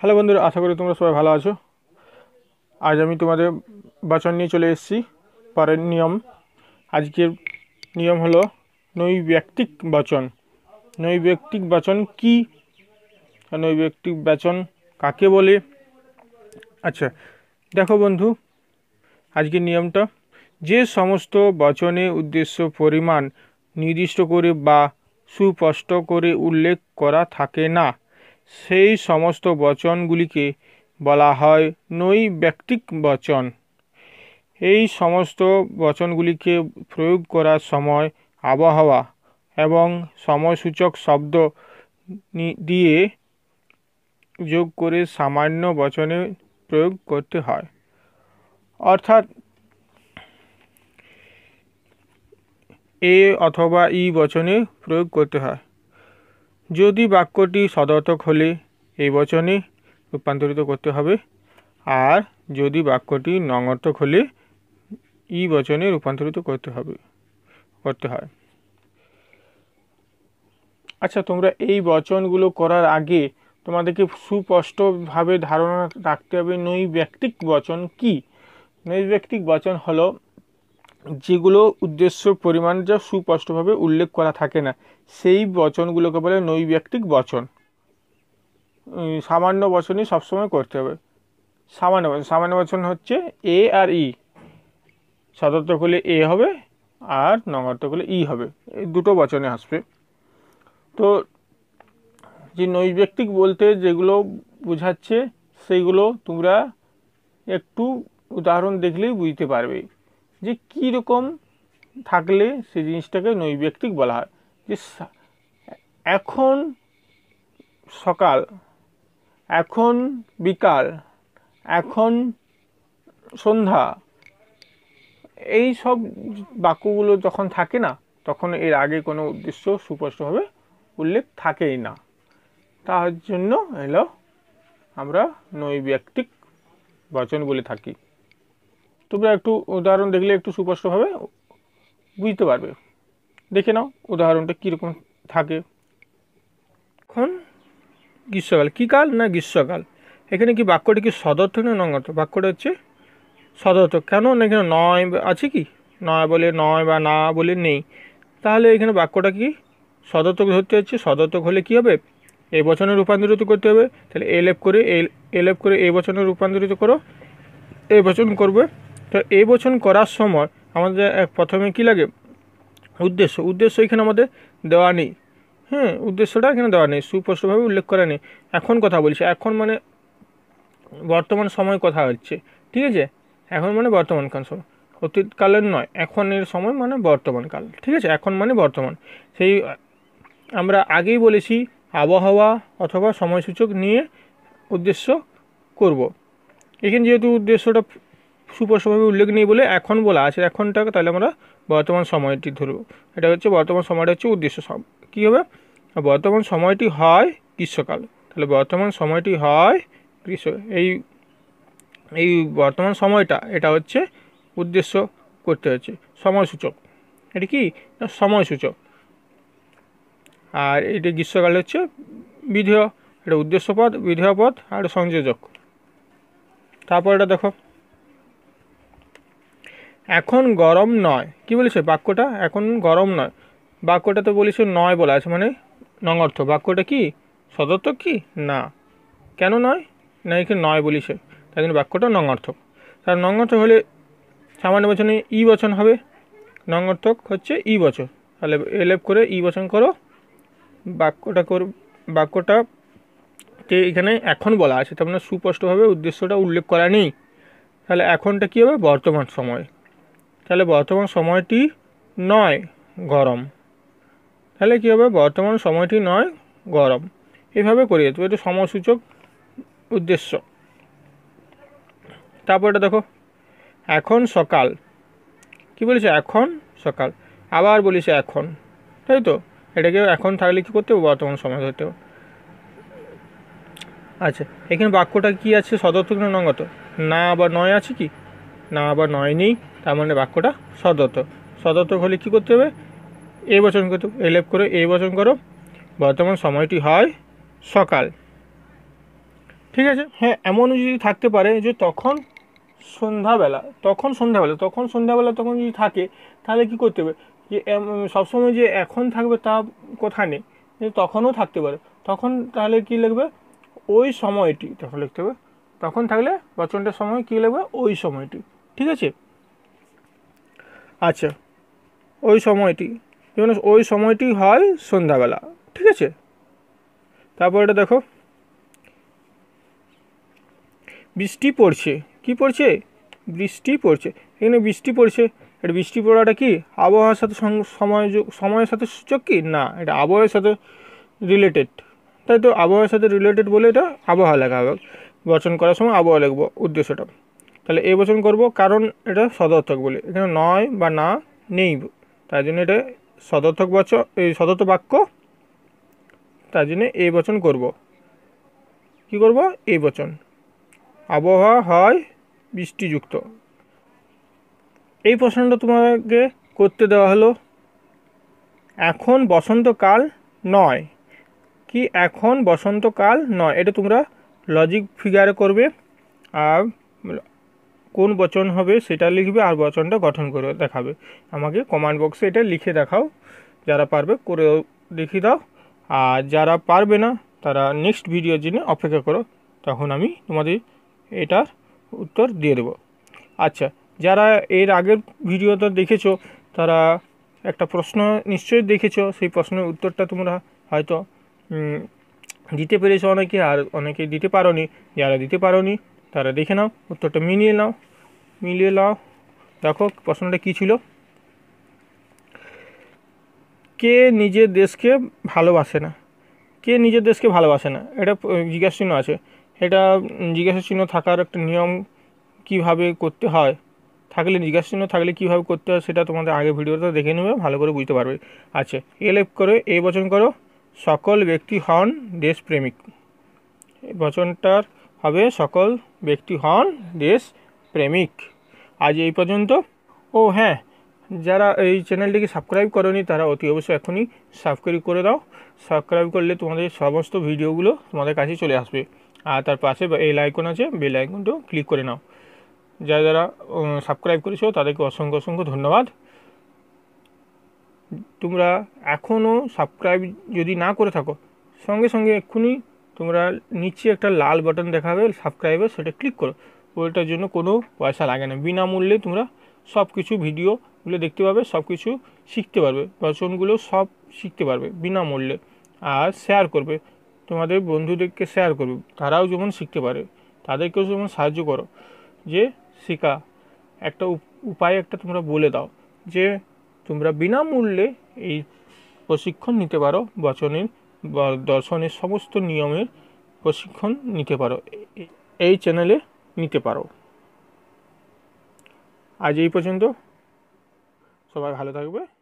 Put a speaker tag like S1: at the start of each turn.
S1: hello বন্ধুরা আশা করি তোমরা সবাই ভালো আছো আজ আমি তোমাদের বাচন নিয়ে চলে এসেছি পরের নিয়ম আজকের নিয়ম হলো নৈব্যক্তিক বাচন নৈব্যক্তিক বাচন কি নৈব্যক্তিক বাচন কাকে বলে আচ্ছা দেখো বন্ধু আজকের নিয়মটা যে সমস্ত বচনে উদ্দেশ্য পরিমাণ নির্দিষ্ট করে বা সুস্পষ্ট করে উল্লেখ করা থাকে না সেই সমস্ত বচনগুলিকে বলা হয় নৈব্যক্তিক বচন এই সমস্ত বচনগুলিকে প্রয়োগ করার সময় আবহাওয়া এবং সময়সূচক শব্দ দিয়ে যোগ করে সামান্য বচনে প্রয়োগ করতে হয় অর্থাৎ এ অথবা ই বচনে প্রয়োগ করতে হয় যদি বাক্যটি সদর্থক হলে এই বচনে রূপান্তরিত করতে হবে আর যদি বাক্যটি নঙর্থক হলে ই বচনে রূপান্তরিত করতে হবে করতে হয় আচ্ছা তোমরা এই বচনগুলো করার আগে তোমাদেরকে সুস্পষ্টভাবে ধারণা রাখতে হবে নৈব্যক্তিক বচন কী নৈব্যক্তিক বচন হলো যেগুলো উদ্দেশ্য পরিমাণ যা সুস্পষ্টভাবে উল্লেখ করা থাকে না সেই বচনগুলোকে বলে নৈব্যক্তিক বচন সামান্য বচনই সবসময় করতে হবে সামান্য বচন সামান্য বচন হচ্ছে এ আর ই সদর্থক হলে এ হবে আর নগর্থক হলে ই হবে এই দুটো বচনে আসবে তো যে নৈব্যক্তিক বলতে যেগুলো বোঝাচ্ছে সেইগুলো তোমরা একটু উদাহরণ দেখলেই বুঝতে পারবে যে কী রকম থাকলে সেই জিনিসটাকে নৈব্যক্তিক বলা হয় যে এখন সকাল এখন বিকাল এখন সন্ধ্যা এই সব বাক্যগুলো যখন থাকে না তখন এর আগে কোনো উদ্দেশ্য সুস্পষ্টভাবে উল্লেখ থাকেই না তার জন্য এলো আমরা নৈব্যক্তিক বচন বলে থাকি তোমরা একটু উদাহরণ দেখলে একটু সুস্পষ্টভাবে বুঝতে পারবে দেখে নাও উদাহরণটা কীরকম থাকে এখন গ্রীষ্মকাল কী কাল না গ্রীষ্মকাল এখানে কি বাক্যটি কি সদর্থক না নঙ্গত বাক্যটা হচ্ছে সদর্থক কেন না এখানে নয় আছে কি নয় বলে নয় বা না বলে নেই তাহলে এখানে বাক্যটা কি সদর্থক ধরতে হচ্ছে সদর্থক হলে কী হবে এ বচনে রূপান্তরিত করতে হবে তাহলে এল করে এল করে এ বচনে রূপান্তরিত করো এ বচন করবে তো এই বচন করার সময় আমাদের প্রথমে কি লাগে উদ্দেশ্য উদ্দেশ্য এখানে আমাদের দেওয়া নেই হ্যাঁ উদ্দেশ্যটা এখানে দেওয়া নেই সুস্পষ্টভাবে উল্লেখ করা নেই এখন কথা বলছি এখন মানে বর্তমান সময় কথা হচ্ছে ঠিক আছে এখন মানে বর্তমানকাল সময় অতীতকালের নয় এখনের সময় মানে বর্তমানকাল ঠিক আছে এখন মানে বর্তমান সেই আমরা আগেই বলেছি আবহাওয়া অথবা সময়সূচক নিয়ে উদ্দেশ্য করব এখানে যেহেতু উদ্দেশ্যটা সুপরসমভাবে উল্লেখ নেই বলে এখন বলা আছে এখনটাকে তাহলে আমরা বর্তমান সময়টি ধরব এটা হচ্ছে বর্তমান সময়টা হচ্ছে উদ্দেশ্য কী হবে বর্তমান সময়টি হয় গ্রীষ্মকাল তাহলে বর্তমান সময়টি হয় গ্রীষ্ম এই এই বর্তমান সময়টা এটা হচ্ছে উদ্দেশ্য করতে হচ্ছে সময়সূচক এটা কি সময়সূচক আর এটা গ্রীষ্মকাল হচ্ছে বিধেয় এটা উদ্দেশ্যপদ পথ আর সংযোজক তারপর এটা দেখো এখন গরম নয় কি বলেছে বাক্যটা এখন গরম নয় বাক্যটা তো বলেছে নয় বলা আছে মানে নঙর্থ বাক্যটা কি সদর্থক কি না কেন নয় না এখানে নয় বলিছে তাই জন্য বাক্যটা নঙর্থক তার নঙর্থক হলে সামান্য বচনে ই বচন হবে নঙর্থক হচ্ছে ই বচন তাহলে এলেপ করে ই বচন করো বাক্যটা কর বাক্যটা কে এখানে এখন বলা আছে তার মানে সুস্পষ্টভাবে উদ্দেশ্যটা উল্লেখ করা নেই তাহলে এখনটা কী হবে বর্তমান সময় তাহলে বর্তমান সময়টি নয় গরম তাহলে কী হবে বর্তমান সময়টি নয় গরম এভাবে করিয়ে যেত এটা সময়সূচক উদ্দেশ্য তারপর এটা দেখো এখন সকাল কি বলেছে এখন সকাল আবার বলিস এখন তাই তো এটাকে এখন থাকলে কী করতে হবে বর্তমান সময় ধরতে হবে আচ্ছা এখানে বাক্যটা কি আছে সদর্থক না নঙ্গত না আবার নয় আছে কি না আবার নয় নেই তার মানে বাক্যটা সদত সদত হলে কী করতে হবে এই বচন করতে এলেপ করে এই বচন করো বর্তমান সময়টি হয় সকাল ঠিক আছে হ্যাঁ এমন যদি থাকতে পারে যে তখন সন্ধ্যাবেলা তখন সন্ধ্যাবেলা তখন সন্ধ্যাবেলা তখন যদি থাকে তাহলে কি করতে হবে যে সবসময় যে এখন থাকবে তা কোথা নেই তখনও থাকতে পারে তখন তাহলে কি লিখবে ওই সময়টি তখন লিখতে হবে তখন থাকলে বচনটার সময় কী লাগবে ওই সময়টি ঠিক আছে আচ্ছা ওই সময়টি যেমন ওই সময়টি হয় সন্ধ্যাবেলা ঠিক আছে তারপর এটা দেখো বৃষ্টি পড়ছে কি পড়ছে বৃষ্টি পড়ছে এখানে বৃষ্টি পড়ছে এটা বৃষ্টি পড়াটা কি আবহাওয়ার সাথে সময় সময়ের সাথে সূচক কি না এটা আবহাওয়ার সাথে রিলেটেড তাই তো আবহাওয়ার সাথে রিলেটেড বলে এটা আবহাওয়া লেখা হবে বচন করার সময় আবহাওয়া লিখবো উদ্দেশ্যটা তাহলে এ বচন করবো কারণ এটা সদর্থক বলে এখানে নয় বা না নেই তাই জন্য এটা সদর্থক বচ এই সদর্থ বাক্য তাই জন্য এ বচন করব কি করব এ বচন আবহাওয়া হয় বৃষ্টিযুক্ত এই প্রশ্নটা তোমাকে করতে দেওয়া হলো এখন বসন্তকাল নয় কি এখন বসন্তকাল নয় এটা তোমরা লজিক ফিগারে করবে আর কোন বচন হবে সেটা লিখবে আর বচনটা গঠন করে দেখাবে আমাকে কমান্ড বক্সে এটা লিখে দেখাও যারা পারবে করে লিখে দাও আর যারা পারবে না তারা নেক্সট ভিডিও জন্য অপেক্ষা করো তখন আমি তোমাদের এটার উত্তর দিয়ে দেবো আচ্ছা যারা এর আগের ভিডিওটা দেখেছো তারা একটা প্রশ্ন নিশ্চয়ই দেখেছো সেই প্রশ্নের উত্তরটা তোমরা হয়তো দিতে পেরেছো অনেকে আর অনেকে দিতে পারো যারা দিতে পারো তারা দেখে নাও উত্তরটা মিলিয়ে নাও মিলিয়ে নাও দেখো প্রশ্নটা কী ছিল কে নিজের দেশকে ভালোবাসে না কে নিজের দেশকে ভালোবাসে না এটা জিজ্ঞাসা চিহ্ন আছে এটা জিজ্ঞাসা চিহ্ন থাকার একটা নিয়ম কিভাবে করতে হয় থাকলে জিজ্ঞাসা চিহ্ন থাকলে কীভাবে করতে হয় সেটা তোমাদের আগে ভিডিওতে দেখে নেবে ভালো করে বুঝতে পারবে আচ্ছা এ এফ করে এই বচন করো সকল ব্যক্তি হন দেশপ্রেমিক বচনটার হবে সকল ব্যক্তি হন দেশ প্রেমিক আজ এই পর্যন্ত ও হ্যাঁ যারা এই চ্যানেলটিকে সাবস্ক্রাইব করনি তারা অতি অবশ্যই এখনই সাবস্ক্রাইব করে দাও সাবস্ক্রাইব করলে তোমাদের সমস্ত ভিডিওগুলো তোমাদের কাছে চলে আসবে আর তার পাশে এই লাইকন আছে বেল আইকনটাও ক্লিক করে নাও যারা যারা সাবস্ক্রাইব করেছো তাদেরকে অসংখ্য অসংখ্য ধন্যবাদ তোমরা এখনও সাবস্ক্রাইব যদি না করে থাকো সঙ্গে সঙ্গে এক্ষুনি তোমরা নিচে একটা লাল বাটন দেখাবে সাবস্ক্রাইবে সেটা ক্লিক করো ওইটার জন্য কোনো পয়সা লাগে না বিনামূল্যে তোমরা সব কিছু ভিডিওগুলো দেখতে পাবে সব কিছু শিখতে পারবে বচনগুলো সব শিখতে পারবে বিনামূল্যে আর শেয়ার করবে তোমাদের বন্ধুদেরকে শেয়ার করবে তারাও যেমন শিখতে পারে তাদেরকেও যেমন সাহায্য করো যে শেখা একটা উপায় একটা তোমরা বলে দাও যে তোমরা বিনামূল্যে এই প্রশিক্ষণ নিতে পারো বচনের বা দর্শনের সমস্ত নিয়মের প্রশিক্ষণ নিতে পারো এই চ্যানেলে নিতে পারো আজ এই পর্যন্ত সবাই ভালো থাকবে